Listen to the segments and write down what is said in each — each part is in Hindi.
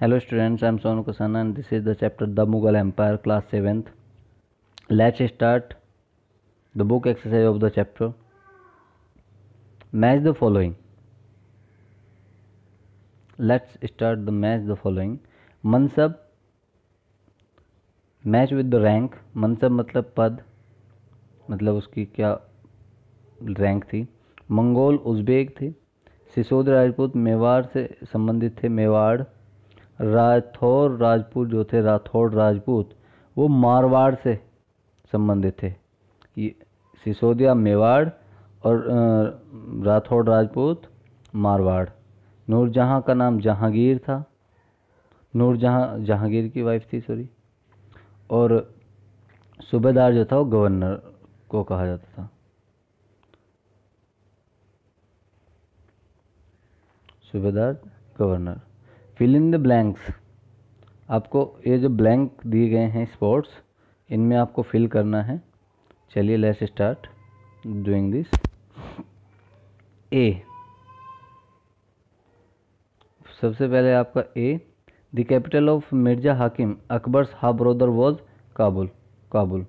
हेलो स्टूडेंट्स आई एम सोन कुसन and this is the chapter the Mughal empire class seventh let's start the book exercise of the chapter match the following let's start the match the following mansab match with the rank mansab मतलब पद मतलब उसकी क्या रैंक थी मंगोल उज्बेक थे सिसोद राजपूत मेवाड़ से संबंधित थे मेवाड़ राठौर राजपूत जो थे राठौर राजपूत वो मारवाड़ से संबंधित थे सिसोदिया मेवाड़ और राठौड़ राजपूत मारवाड़ नूरजहाँ का नाम जहांगीर था नूरजहाँ जहांगीर की वाइफ थी सॉरी और सूबेदार जो था वो गवर्नर को कहा जाता था subedar governor fill in the blanks आपको ये जो ब्लैंक दिए गए हैं स्पोर्ट्स इनमें आपको फिल करना है चलिए let's start doing this A सबसे पहले आपका A the capital of Mirza Hakim Akbar's half brother was Kabul Kabul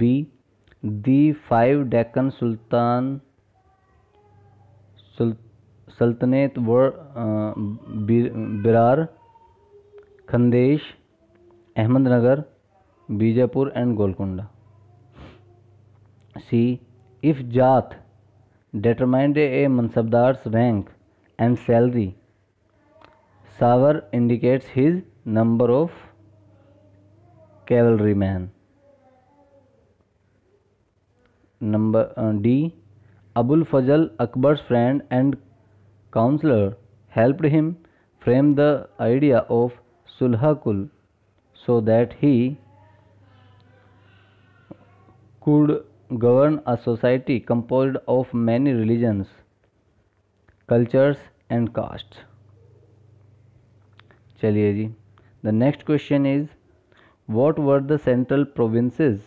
B the five Deccan sultan sultan sultanate Berar Khandesh Ahmednagar Bijapur and Golconda C if zat determined a mansabdar's rank and salary sawar indicates his number of cavalry man number D Abul Fazl Akbar's friend and counselor helped him frame the idea of Sulhakul so that he could govern a society composed of many religions, cultures, and castes. चलिए जी the next question is what were the central provinces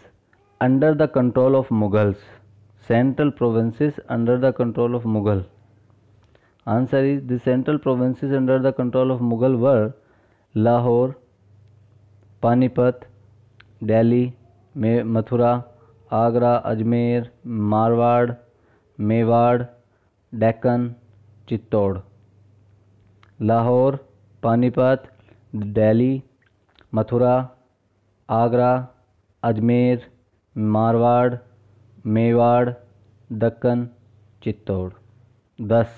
under the control of Mughals central provinces under the control of Mughal answer is the central province under the control of Mughal were Lahore Panipat Delhi Mathura Agra Ajmer Marwar Mewar Deccan Chittor Lahore Panipat Delhi Mathura Agra Ajmer Marwar Mewar Deccan Chittor दस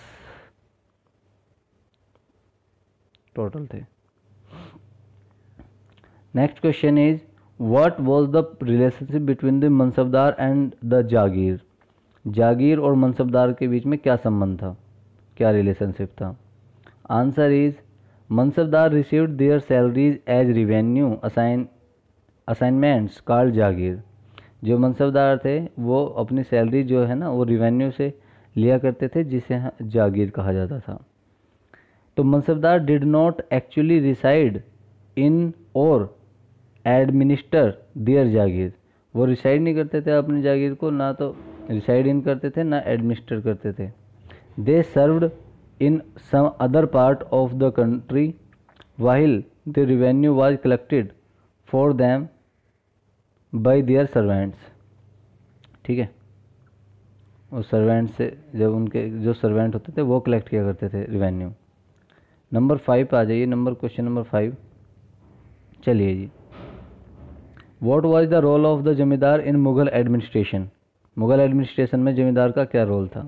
टोटल थे next question is what was the relationship between the मनसबदार and the jagir jagir और मनसबदार के बीच में क्या संबंध था क्या रिलेशनशिप था answer is mansabdar received their salaries as revenue assign assignments called jagir जो मनसबदार थे वो अपनी सैलरी जो है ना वो रिवेन्यू से लिया करते थे जिसे जागीर कहा जाता था तो mansabdar did not actually reside in और एडमिनिस्टर दियर जागीर वो रिसाइड नहीं करते थे अपनी जागीर को ना तो रिसाइड इन करते थे ना एडमिनिस्टर करते थे they served in some other part of the country while the revenue was collected for them by their servants ठीक है और सर्वेंट से जब उनके जो सर्वेंट होते थे वो कलेक्ट किया करते थे रिवेन्यू नंबर फाइव पर आ जाइए नंबर क्वेश्चन नंबर फाइव चलिए जी what was the role of the zamindar in Mughal administration Mughal administration में जमींदार का क्या रोल था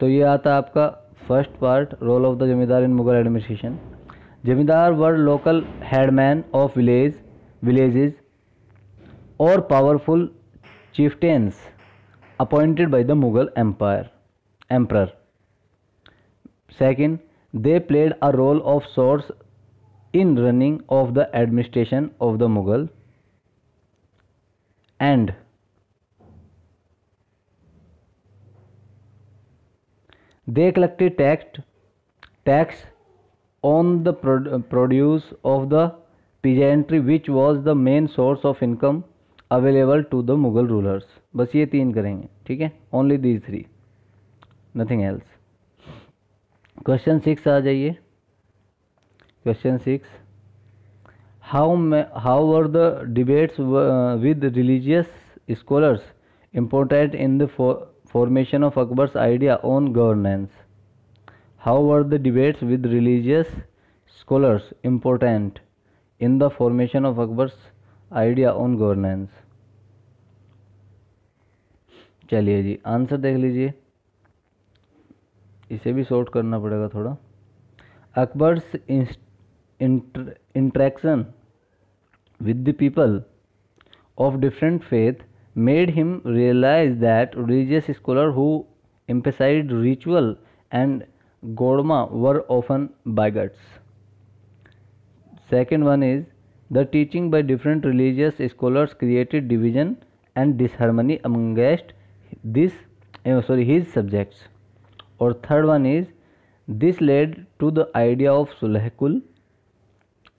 तो ये आता आपका first part role of the zamindar in Mughal administration zamindar were local headman of village villages और powerful chieftains appointed by the Mughal empire emperor second They played a role of sorts in running of the administration of the Mughal and they collected tax tax on the produce of the peasantry which was the main source of income available to the Mughal बस ये तीन करेंगे ठीक है only these three nothing else question six आ जाइए question six how how are the debates with religious scholars important in the formation of Akbar's idea on governance how are the debates with religious scholars important in the formation of Akbar's idea on governance चलिए जी आंसर देख लीजिए इसे भी शॉर्ट करना पड़ेगा थोड़ा Akbar's interaction with the people of different faith made him realise that religious scholar who emphasised ritual and गोडमा were often bigots second one is the teaching by different religious scholars created division and disharmony amongst this sorry his subjects or third one is this led to the idea of sulhekul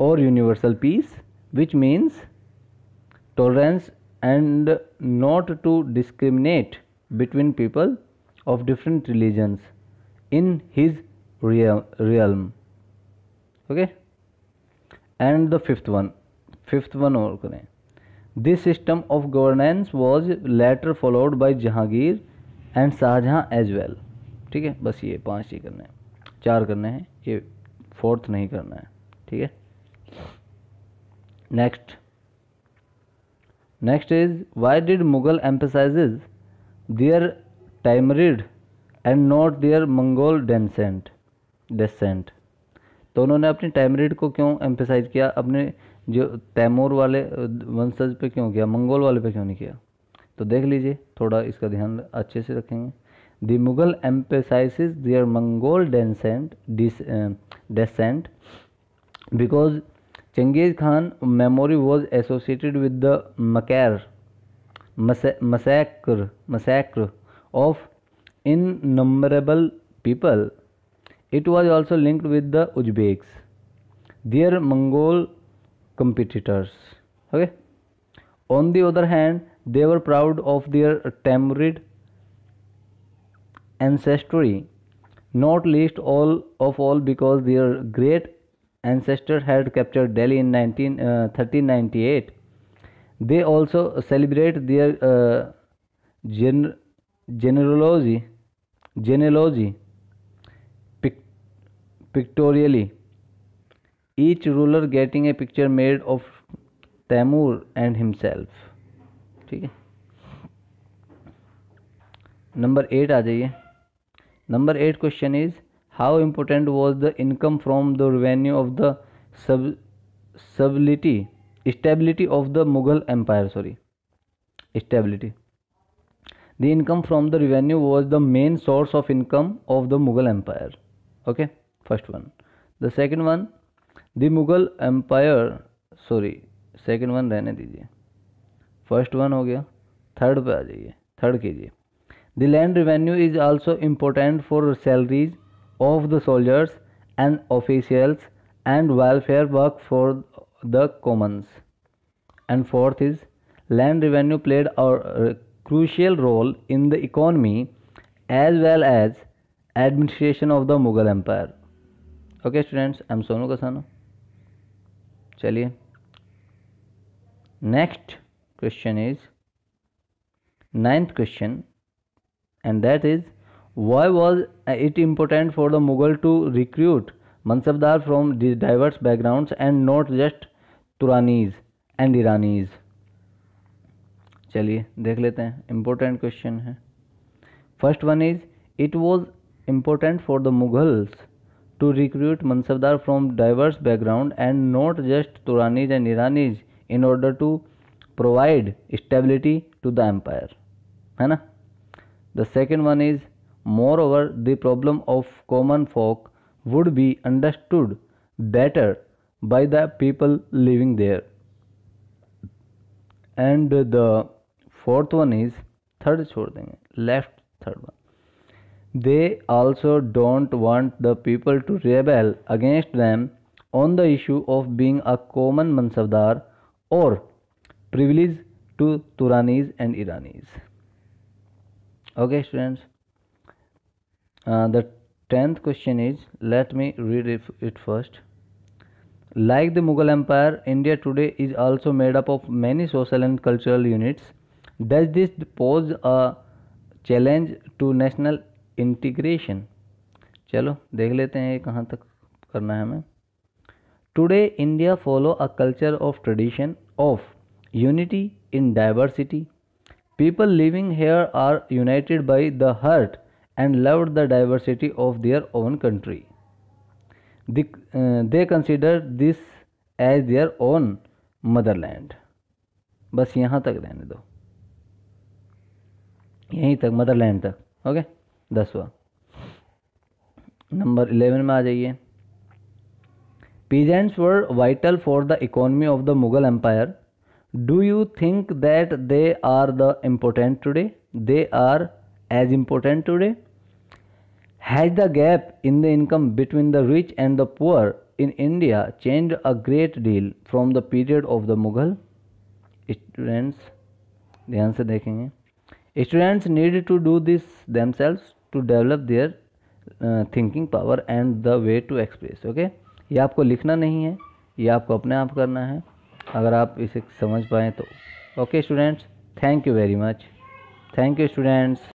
or universal peace which means tolerance and not to discriminate between people of different religions in his realm okay and the fifth one fifth one or करें this system of governance was later followed by Jahangir and Shah Jahan as well ठीक है बस ये पांच ही करने हैं चार करने हैं ये फोर्थ नहीं करना है ठीक है next next is why did Mughal emphasise their Timurid and not their Mongol descent descent तो उन्होंने अपनी टाइमरिड को क्यों एम्पसाइज किया अपने जो तैमूर वाले वंशज पे क्यों किया मंगोल वाले पे क्यों नहीं किया तो देख लीजिए थोड़ा इसका ध्यान अच्छे से रखेंगे The Mughal emphasizes their Mongol descent, uh, descent because Chingiz Khan memory was associated with the massacre, massacre, massacre of innumerable people. It was also linked with the Uzbeks, their Mongol competitors. Okay. On the other hand, they were proud of their Tamrid ancestry not least all of all because their great ancestor had captured delhi in 19, uh, 1398 they also celebrate their uh, gen- genealogy genealogy pic- pictorially each ruler getting a picture made of Taimur and himself ठीक है नंबर एट आ जाइए number eight question is how important was the income from the revenue of the sub stability stability of the Mughal empire sorry stability the income from the revenue was the main source of income of the Mughal empire okay first one the second one the Mughal empire sorry second one रहने दीजिए फर्स्ट वन हो गया थर्ड पे आ जाइए थर्ड कीजिए The land revenue is also important for salaries of the soldiers and officials and welfare work for the commons. And fourth is land revenue played a crucial role in the economy as well as administration of the Mughal Empire. Okay students, I am Sonu Kasano. Chaliye. Next question is ninth question. And that is why was it important for the Mughal to recruit mansabdar from this diverse background and not just Turanis and Iranis चलिए देख लेते हैं इम्पोर्टेंट क्वेश्चन है first one is it was important for the Mughals to recruit mansabdar from diverse background and not just Turanis and Iranis in order to provide stability to the empire है ना The second one is moreover the problem of common folk would be understood better by the people living there. And the fourth one is third छोड़ देंगे left third one. They also don't want the people to rebel against them on the issue of being a common mansabdar or privilege to Turanis and Iranis. okay students uh, the 10th question is let me read it first like the mughal empire india today is also made up of many social and cultural units does this pose a challenge to national integration चलो देख लेते हैं कहाँ तक करना है हमें today India follow a culture of tradition of unity in diversity people living here are united by the heart and love the diversity of their own country they consider this as their own motherland बस यहाँ तक रहने दो यहीं तक मदरलैंड तक ओके दसवा नंबर इलेवन में आ जाइए peasants were vital for the economy of the Mughal empire do you think that they are the important today they are as important today has the gap in the income between the rich and the poor in india changed a great deal from the period of the mughal students ध्यान से देखेंगे students need to do this themselves to develop their thinking power and the way to express okay ये आपको लिखना नहीं है ये आपको अपने आप करना है अगर आप इसे समझ पाएँ तो okay students thank you very much thank you students